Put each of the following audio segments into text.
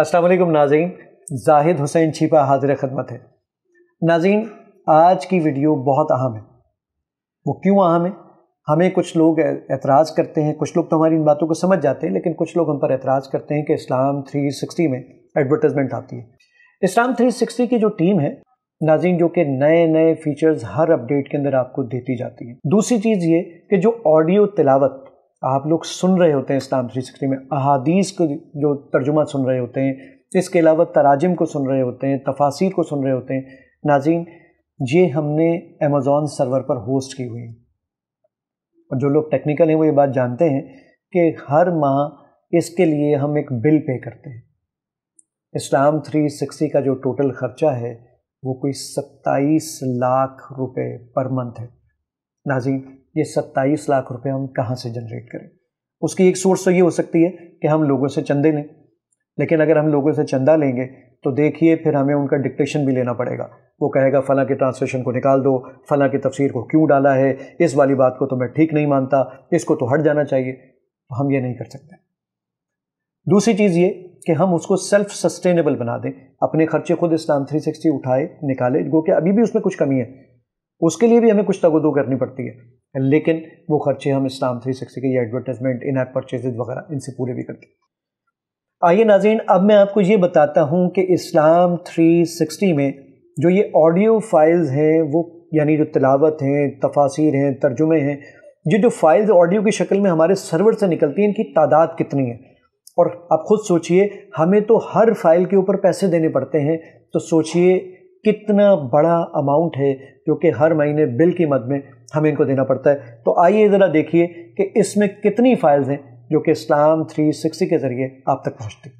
असलम नाजीन जाहिद हुसैन छीपा हाजिर खदमत है नाजीन आज की वीडियो बहुत अहम है वो क्यों अहम है हमें कुछ लोग एतराज़ करते हैं कुछ लोग तो हमारी इन बातों को समझ जाते हैं लेकिन कुछ लोग हम पर एतराज़ करते हैं कि इस्लाम 360 में एडवर्टाइजमेंट आती है इस्लाम 360 की जो टीम है नाजीन जो कि नए नए फीचर्स हर अपडेट के अंदर आपको देती जाती है दूसरी चीज़ ये कि जो ऑडियो तिलावत आप लोग सुन रहे होते हैं इस्लाम थ्री सिक्सटी में अहादीस को जो तर्जुमा सुन रहे होते हैं इसके अलावा तराजिम को सुन रहे होते हैं तफासिर को सुन रहे होते हैं नाजीन ये हमने अमेज़ोन सर्वर पर होस्ट की हुई और जो लोग टेक्निकल हैं वो ये बात जानते हैं कि हर माह इसके लिए हम एक बिल पे करते हैं इस्लाम थ्री सिक्सटी का जो टोटल ख़र्चा है वो कोई सत्ताईस लाख रुपए पर मंथ है नाजीन ये सत्ताईस लाख रुपए हम कहाँ से जनरेट करें उसकी एक सोर्स तो ये हो सकती है कि हम लोगों से चंदे लें लेकिन अगर हम लोगों से चंदा लेंगे तो देखिए फिर हमें उनका डिक्टेशन भी लेना पड़ेगा वो कहेगा फ़लाँ के ट्रांसलेशन को निकाल दो फ़लाँ की तफसीर को क्यों डाला है इस वाली बात को तो मैं ठीक नहीं मानता इसको तो हट जाना चाहिए तो हम ये नहीं कर सकते दूसरी चीज़ ये कि हम उसको सेल्फ सस्टेनेबल बना दें अपने खर्चे खुद इस थ्री सिक्सटी उठाए निकाले गो कि अभी भी उसमें कुछ कमी है उसके लिए भी हमें कुछ तगोदो करनी पड़ती है लेकिन वो खर्चे हम इस्लाम थ्री सिक्सटी के या एडवर्टाइजमेंट इन ऐप परचेजेज वगैरह इनसे पूरे भी करते आइए नाजीन अब मैं आपको ये बताता हूँ कि इस्लाम थ्री सिक्सटी में जो ये ऑडियो फाइल्स हैं वो यानी जो तलावत हैं तफासिर हैं तर्जुमे हैं ये जो फाइल्स ऑडियो की शक्ल में हमारे सर्वर से निकलती हैं इनकी तादाद कितनी है और आप खुद सोचिए हमें तो हर फाइल के ऊपर पैसे देने पड़ते हैं तो सोचिए कितना बड़ा अमाउंट है जो कि हर महीने बिल की मद में हमें इनको देना पड़ता है तो आइए ज़रा देखिए कि इसमें कितनी फाइल्स हैं जो कि इस्लाम 360 के ज़रिए आप तक पहुँचती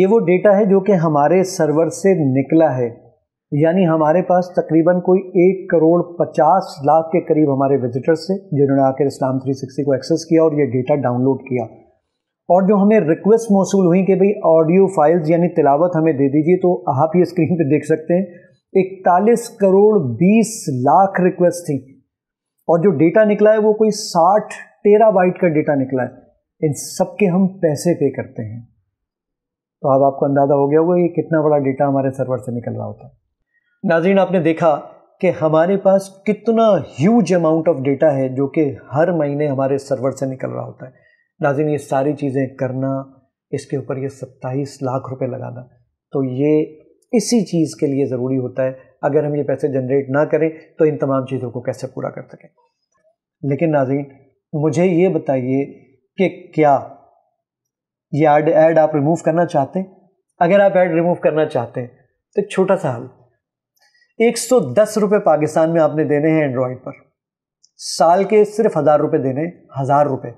ये वो डेटा है जो कि हमारे सर्वर से निकला है यानी हमारे पास तकरीबन कोई एक करोड़ पचास लाख के करीब हमारे विजिटर्स थे जिन्होंने आकर इस्लाम 360 को एक्सेस किया और ये डेटा डाउनलोड किया और जो हमें रिक्वेस्ट मौसू हुई कि भाई ऑडियो फाइल्स यानी तिलावत हमें दे दीजिए तो आप ये स्क्रीन पे देख सकते हैं इकतालीस करोड़ बीस लाख रिक्वेस्ट थी और जो डेटा निकला है वो कोई साठ तेरा बाइट का डेटा निकला है इन सब के हम पैसे पे करते हैं तो अब आपको अंदाज़ा हो गया होगा ये कितना बड़ा डेटा हमारे सर्वर से निकल रहा होता है नाजरीन आपने देखा कि हमारे पास कितना ह्यूज अमाउंट ऑफ डेटा है जो कि हर महीने हमारे सर्वर से निकल रहा होता है नाजिन ये सारी चीज़ें करना इसके ऊपर ये सत्ताईस लाख रुपए लगाना तो ये इसी चीज़ के लिए ज़रूरी होता है अगर हम ये पैसे जनरेट ना करें तो इन तमाम चीज़ों को कैसे पूरा कर सकें लेकिन नाजीन मुझे ये बताइए कि क्या ये एड एड आप रिमूव करना चाहते हैं अगर आप एड रिमूव करना चाहते हैं तो एक छोटा सा हल एक सौ दस रुपये पाकिस्तान में आपने देने हैं एंड्रॉयड पर साल के सिर्फ हज़ार रुपये देने हज़ार रुपये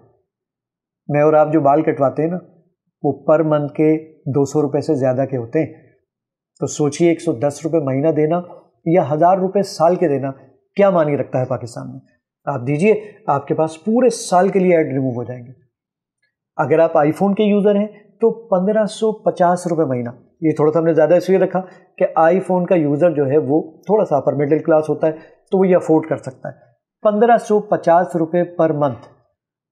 मैं और आप जो बाल कटवाते हैं ना वो पर मंथ के दो सौ रुपये से ज़्यादा के होते हैं तो सोचिए एक सौ दस रुपये महीना देना या हज़ार रुपये साल के देना क्या मानी रखता है पाकिस्तान में आप दीजिए आपके पास पूरे साल के लिए ऐड रिमूव हो जाएंगे अगर आप आईफोन के यूज़र हैं तो पंद्रह सौ पचास रुपये महीना ये थोड़ा सा हमने ज़्यादा इसलिए रखा कि आईफोन का यूज़र जो है वो थोड़ा सा अपर मिडिल क्लास होता है तो वो ये अफोर्ड कर सकता है पंद्रह सौ पचास रुपये पर मंथ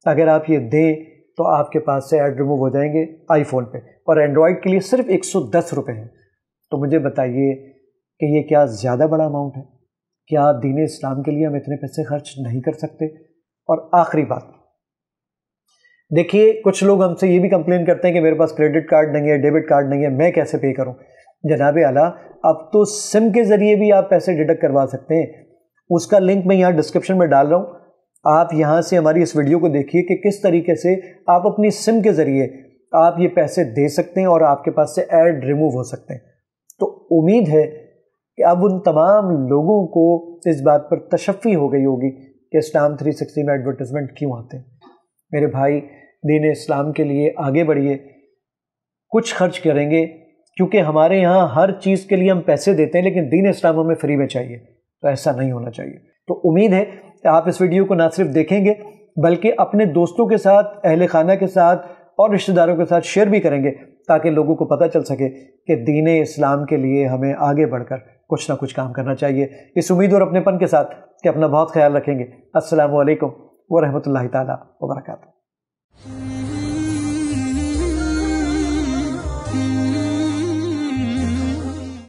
अगर आप ये दें तो आपके पास से ऐड रिमूव हो जाएंगे आईफोन पे और एंड्रॉयड के लिए सिर्फ एक सौ दस रुपये हैं तो मुझे बताइए कि ये क्या ज़्यादा बड़ा अमाउंट है क्या दीन इस्लाम के लिए हम इतने पैसे खर्च नहीं कर सकते और आखिरी बात देखिए कुछ लोग हमसे ये भी कंप्लेन करते हैं कि मेरे पास क्रेडिट कार्ड नहीं है डेबिट कार्ड नहीं है मैं कैसे पे करूं जनाब आला अब तो सिम के ज़रिए भी आप पैसे डिडक्ट करवा सकते हैं उसका लिंक मैं यहाँ डिस्क्रिप्शन में डाल रहा हूँ आप यहाँ से हमारी इस वीडियो को देखिए कि किस तरीके से आप अपनी सिम के ज़रिए आप ये पैसे दे सकते हैं और आपके पास से एड रिमूव हो सकते हैं तो उम्मीद है कि अब उन तमाम लोगों को इस बात पर तशफ़ी हो गई होगी कि इस्लाम 360 में एडवर्टिज़मेंट क्यों आते हैं मेरे भाई दीन इस्लाम के लिए आगे बढ़िए कुछ खर्च करेंगे क्योंकि हमारे यहाँ हर चीज़ के लिए हम पैसे देते हैं लेकिन दीन इस्लाम हमें फ्री में चाहिए तो ऐसा नहीं होना चाहिए तो उम्मीद है कि आप इस वीडियो को ना सिर्फ देखेंगे बल्कि अपने दोस्तों के साथ अहल खाना के साथ और रिश्तेदारों के साथ शेयर भी करेंगे ताकि लोगों को पता चल सके कि दीन इस्लाम के लिए हमें आगे बढ़कर कुछ ना कुछ काम करना चाहिए इस उम्मीद और अपनेपन के साथ कि अपना बहुत ख्याल रखेंगे असलकम वरहमल ला